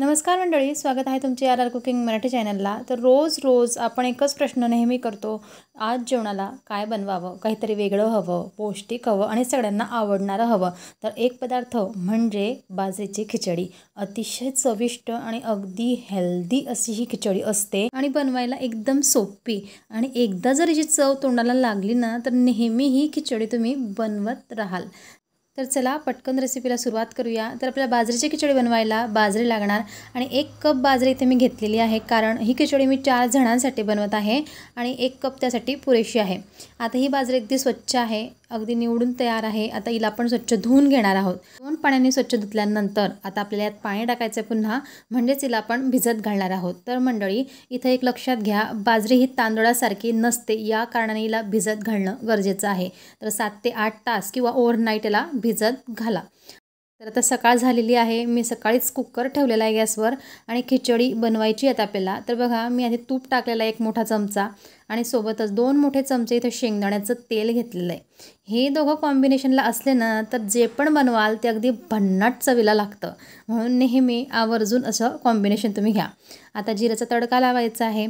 नमस्कार मंडळी स्वागत आहे तुमची आर आर कुकिंग मराठी चॅनलला तर रोज रोज आपण एकच प्रश्न नेहमी करतो आज जेवणाला काय बनवावं काहीतरी वेगळं हवं पौष्टिक हवं आणि सगळ्यांना आवडणारं हवं तर एक पदार्थ म्हणजे बाजरीची खिचडी अतिशय चविष्ट आणि अगदी हेल्दी अशी ही खिचडी असते आणि बनवायला एकदम सोपी आणि एकदा जर जी चव तोंडाला लागली ना तर नेहमी ही खिचडी तुम्ही बनवत राहाल तर चला पटकन रेसिपीला सुरुवात करूया तर आपल्याला बाजरीची खिचडी बनवायला बाजरी लागणार आणि एक कप बाजरी इथे मी घेतलेली आहे कारण ही खिचडी मी चार जणांसाठी बनवत आहे आणि एक कप त्यासाठी पुरेशी आहे आता ही बाजरी अगदी स्वच्छ आहे अगदी निवडून तयार आहे आता हिला आपण स्वच्छ धुवून घेणार आहोत दोन पाण्याने स्वच्छ धुतल्यानंतर आता आपल्याला यात पाणी टाकायचं पुन्हा म्हणजेच हिला आपण भिजत घालणार आहोत तर मंडळी इथं एक लक्षात घ्या बाजरी ही तांदळासारखी नसते या कारणाने हिला भिजत घालणं गरजेचं आहे तर सात ते आठ तास किंवा ओव्हरनाईट याला भिजत घाला तर आता सकाळ झालेली आहे मी सकाळीच कुकर ठेवलेला आहे गॅसवर आणि खिचडी बनवायची आहे आपल्याला तर बघा मी आधी तूप टाकलेला आहे एक मोठा चमचा आणि सोबतच दोन मोठे चमचे इथं शेंगदाण्याचं तेल घेतलेलं आहे हे दोघं कॉम्बिनेशनला असले ना तर जे पण बनवाल ते अगदी भन्नाट चवीला लागतं म्हणून नेहमी आवर्जून असं कॉम्बिनेशन तुम्ही घ्या आता जिऱ्याचा तडका लावायचा आहे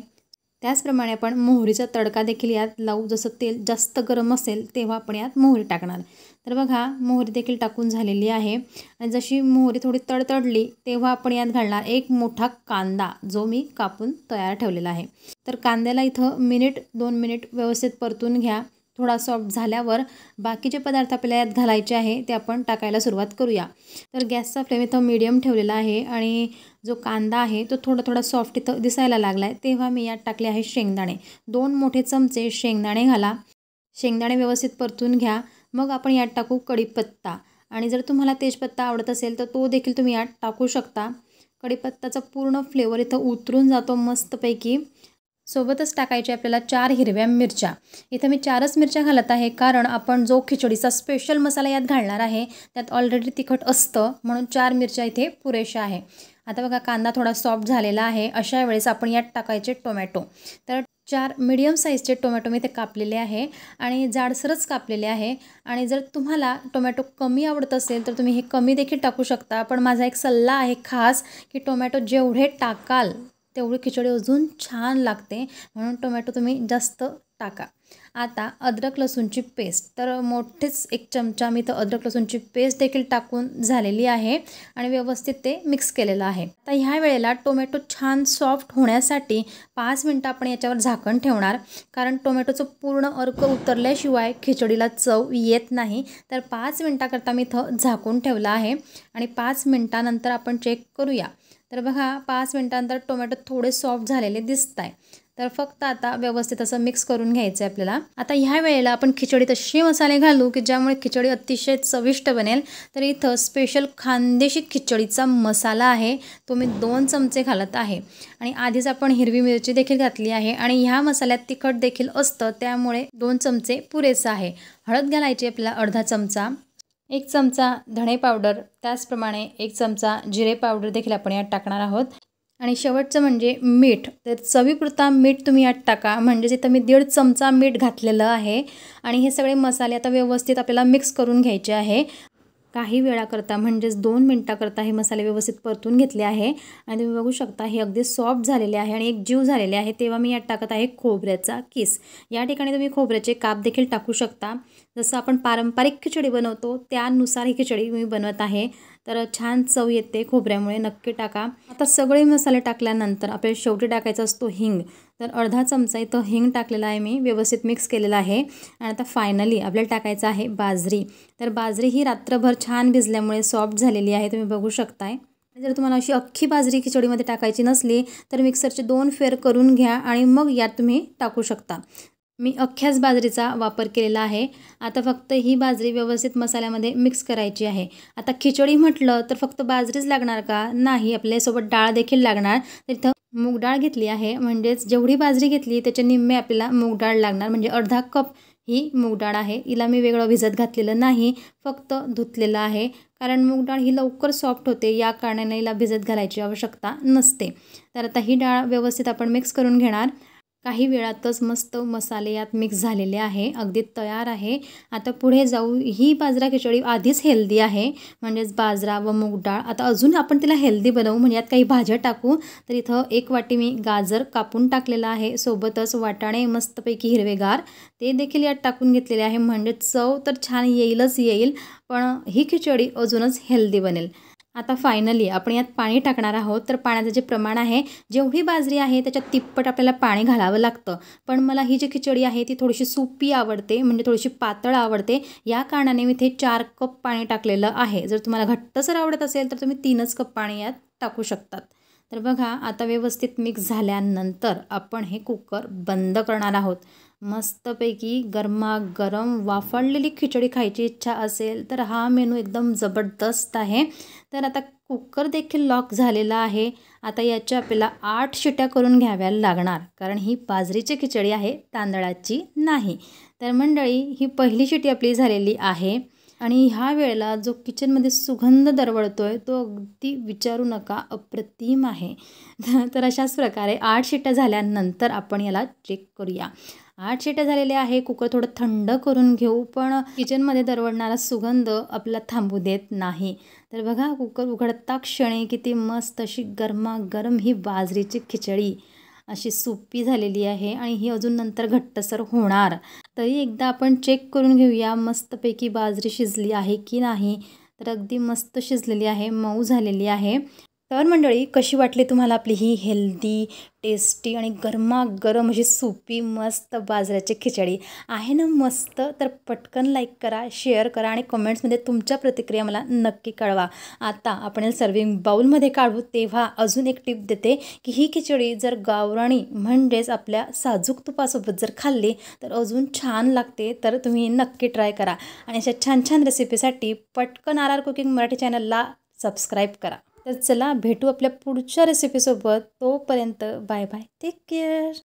त्याचप्रमाणे आपण मोहरीचा तडका देखील यात लावू जसं तेल जास्त गरम असेल तेव्हा आपण यात मोहरी टाकणार तर बघा मोहरी देखील टाकून झालेली आहे आणि जशी मोहरी थोडी तडतडली तेव्हा आपण यात घालणार एक मोठा कांदा जो मी कापून तयार ठेवलेला आहे तर कांद्याला इथं मिनिट दोन मिनिट व्यवस्थित परतून घ्या थोडा सॉफ्ट झाल्यावर बाकीचे पदार्थ आपल्याला यात घालायचे आहे ते आपण टाकायला सुरुवात करूया तर गॅसचा फ्लेम इथं मीडियम ठेवलेला आहे आणि जो कांदा आहे तो थोडा थोडा सॉफ्ट इथं दिसायला लागला आहे तेव्हा मी यात टाकले आहे शेंगदाणे दोन मोठे चमचे शेंगदाणे घाला शेंगदाणे व्यवस्थित परतून घ्या मग आपण यात टाकू कढीपत्ता आणि जर तुम्हाला तेजपत्ता आवडत असेल तर तो देखील तुम्ही यात टाकू शकता कडीपत्ताचा पूर्ण फ्लेवर इथं उतरून जातो मस्तपैकी सोबतच टाकायचे आपल्याला चार हिरव्या मिरच्या इथं मी चारच मिरच्या घालत आहे कारण आपण जो खिचडीचा स्पेशल मसाला यात घालणार आहे त्यात ऑलरेडी तिखट असतं म्हणून चार मिरच्या इथे पुरेशा आहे आता बघा कांदा थोडा सॉफ्ट झालेला आहे अशा वेळेस आपण यात टाकायचे टोमॅटो तर चार मीडियम साईजचे टोमॅटो मी ते कापलेले आहे आणि जाडसरच कापलेले आहे आणि जर तुम्हाला टोमॅटो कमी आवडत असेल तर तुम्ही हे कमी देखील टाकू शकता पण माझा एक सल्ला आहे खास की टोमॅटो जेवढे टाकाल तेवढी खिचडी अजून छान लागते म्हणून टोमॅटो तुम्ही जास्त टाका आता अद्रक लसूणची पेस्ट तर मोठेच एक चमचा मी तर अद्रक लसूणची पेस्ट देखील टाकून झालेली आहे आणि व्यवस्थित ते मिक्स केलेलं आहे तर ह्या वेळेला टोमॅटो छान सॉफ्ट होण्यासाठी पाच मिनटं आपण याच्यावर झाकण ठेवणार कारण टोमॅटोचं पूर्ण अर्क उतरल्याशिवाय खिचडीला चव येत नाही तर पाच मिनटाकरता मी इथं झाकून ठेवलं आहे आणि पाच मिनटानंतर आपण चेक करूया तर बघा पाच मिनटानंतर टोमॅटो थोडे सॉफ्ट झालेले दिसत आहे तर फक्त आता व्यवस्थित असं मिक्स करून घ्यायचं आहे आपल्याला आता ह्या वेळेला आपण खिचडीत असे मसाले घालू की ज्यामुळे खिचडी अतिशय चविष्ट बनेल तर इथं स्पेशल खानदेशी खिचडीचा मसाला आहे तो मी दोन चमचे घालत आहे आणि आधीच आपण हिरवी मिरची देखील घातली आहे आणि ह्या मसाल्यात तिखट देखील असतं त्यामुळे दोन चमचे पुरेसं आहे हळद घालायची आपल्याला अर्धा चमचा एक चमचा धणे पावडर त्याचप्रमाणे एक चमचा जिरे पावडर देखील आपण यात टाकणार आहोत आणि शेवटचं म्हणजे मीठ तर चवीपुरता मीठ तुम्ही यात टाका म्हणजे इथं मी दीड चमचा मीठ घातलेलं आहे आणि हे सगळे मसाले आता व्यवस्थित आपल्याला मिक्स करून घ्यायचे आहे काही वेळाकरता म्हणजेच दोन मिनटाकरता हे मसाले व्यवस्थित परतून घेतले आहे आणि तुम्ही बघू शकता हे अगदी सॉफ्ट झालेले आहे आणि एक जीव झालेले आहे तेव्हा मी यात टाकत आहे खोबऱ्याचा किस या ठिकाणी तुम्ही खोबऱ्याचे काप देखील टाकू शकता जसं आपण पारंपरिक खिचडी बनवतो त्यानुसार ही खिचडी मी बनवत आहे तर छान चव येते खोबऱ्यामुळे नक्की टाका आता सगळे मसाले टाकल्यानंतर आपल्याला शेवटी टाकायचा असतो हिंग तर अर्धा चमचा इथं हिंग टाकलेला आहे मी व्यवस्थित मिक्स केलेला आहे आणि आता फायनली आपल्याला टाकायचं आहे बाजरी तर बाजरी ही रात्रभर छान भिजल्यामुळे सॉफ्ट झालेली आहे तुम्ही बघू शकताय जर तुम्हाला अशी अख्खी बाजरी खिचडीमध्ये टाकायची नसली तर मिक्सरचे दोन फेर करून घ्या आणि मग यात तुम्ही टाकू शकता मी अख्ख्याच बाजरीचा वापर केलेला आहे आता फक्त ही बाजरी व्यवस्थित मसाल्यामध्ये मिक्स करायची आहे आता खिचडी म्हटलं तर फक्त बाजरीच लागणार का नाही आपल्यासोबत डाळ देखील लागणार तर इथं मूग डाळ घेतली आहे म्हणजेच जेवढी बाजरी घेतली त्याच्या निम्मे आपल्याला मूग डाळ लागणार म्हणजे अर्धा कप ही मूग डाळ आहे हिला मी वेगळं भिजत घातलेलं नाही फक्त धुतलेलं आहे कारण मूग डाळ ही लवकर सॉफ्ट होते या कारणाने हिला भिजत घालायची आवश्यकता नसते तर आता ही डाळ व्यवस्थित आपण मिक्स करून घेणार काही वेळातच मस्त मसाले यात मिक्स झालेले आहे अगदी तयार आहे आता पुढे जाऊ ही बाजरा खिचडी आधीच हेल्दी आहे म्हणजेच बाजरा व मूग डाळ आता अजून आपण तिला हेल्दी बनवू म्हणजे यात काही भाज्या टाकू तर इथं एक वाटी मी गाजर कापून टाकलेला आहे सोबतच वाटाणे मस्तपैकी हिरवेगार ते देखील यात टाकून घेतलेले आहे म्हणजेच चव तर छान येईलच येईल पण ही खिचडी अजूनच हेल्दी बनेल आता फायनली आपण यात पाणी टाकणार आहोत तर पाण्याचं जे प्रमाण आहे जेवढी बाजरी आहे त्याच्यात तिप्पट आपल्याला पाणी घालावं लागतं पण मला ही जी खिचडी आहे ती थोडीशी सुपी आवडते म्हणजे थोडीशी पातळ आवडते या कारणाने मी इथे चार कप पाणी टाकलेलं आहे जर तुम्हाला घट्टसर आवडत असेल तर तुम्ही तीनच कप पाणी यात टाकू शकतात तर बघा आता व्यवस्थित मिक्स झाल्यानंतर आपण हे कुकर बंद करणार आहोत मस्तपैकी गरमागरम वाफाळलेली खिचडी खायची इच्छा असेल तर हा मेनू एकदम जबरदस्त आहे तर आता कुकर देखील लॉक झालेला आहे आता याच्या आपल्याला आठ शिट्या करून घ्याव्या लागणार कारण ही बाजरीची खिचडी आहे तांदळाची नाही तर मंडळी ही पहिली शिटी आपली झालेली आहे आणि ह्या वेळेला जो किचनमध्ये सुगंध दरवळतो आहे तो अगदी विचारू नका अप्रतिम आहे तर अशाच प्रकारे आठ शिट्ट्या झाल्यानंतर आपण याला चेक करूया आठ शिट्या झालेल्या आहे कुकर थोडं थंड करून घेऊ पण किचनमध्ये दरवडणारा सुगंध आपला थांबू देत नाही तर बघा कुकर उघडता क्षणी किती मस्त अशी गरमागरम ही बाजरीची खिचडी अशी सोपी झालेली आहे आणि ही अजून नंतर घट्टसर होणार तरी एकदा आपण चेक करून घेऊया मस्तपैकी बाजरी शिजली आहे की नाही तर अगदी मस्त शिजलेली आहे मऊ झालेली आहे तर मंडळी कशी वाटली तुम्हाला आपली ही हेल्दी टेस्टी आणि गरमागरम अशी सुपी मस्त बाजऱ्याची खिचडी आहे ना मस्त तर पटकन लाईक करा शेअर करा आणि कमेंट्समध्ये तुमच्या प्रतिक्रिया मला नक्की कळवा आता आपण सर्विंग बाऊलमध्ये काढू तेव्हा अजून एक टिप देते की ही खिचडी जर गावराणी म्हणजेच आपल्या साजूक तुपासोबत जर खाल्ली तर अजून छान लागते तर तुम्ही नक्की ट्राय करा आणि अशा छान छान रेसिपीसाठी पटकन आर आर कुकिंग मराठी चॅनलला सबस्क्राईब करा तर चला भेटू आपल्या पुढच्या रेसिपीसोबत तोपर्यंत बाय बाय टेक केअर